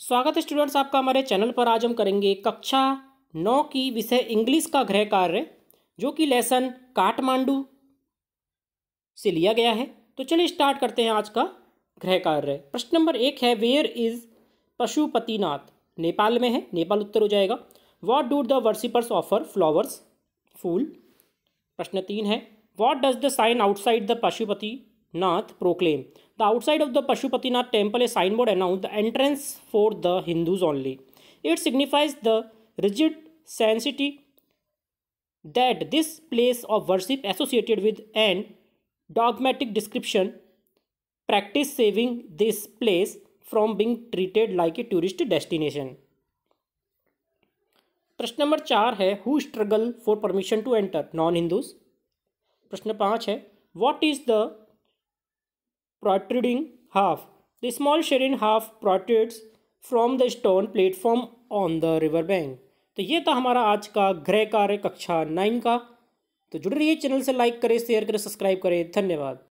स्वागत है स्टूडेंट्स आपका हमारे चैनल पर आज हम करेंगे कक्षा नौ की विषय इंग्लिश का गृह कार्य जो कि लेसन काठमांडू से लिया गया है तो चलिए स्टार्ट करते हैं आज का गृह कार्य प्रश्न नंबर एक है वेयर इज पशुपतिनाथ नेपाल में है नेपाल उत्तर हो जाएगा what do the worshippers offer flowers फूल प्रश्न तीन है what does the sign outside the Pashupatinath proclaim the outside of the Pashupatinath temple a sign board announce the entrance for the Hindus only it signifies the rigid sanctity that this place of worship associated with an dogmatic description practice saving this place from being treated like a tourist destination प्रश्न number चार है who struggle for permission to enter non Hindus प्रश्न पाँच है what is the protruding half. The small sherin half protrudes from the stone platform on the river bank. तो ये था हमारा आज का गृह कार्य कक्षा नाइन का तो जुड़ रही है चैनल से लाइक करें शेयर करें सब्सक्राइब करें धन्यवाद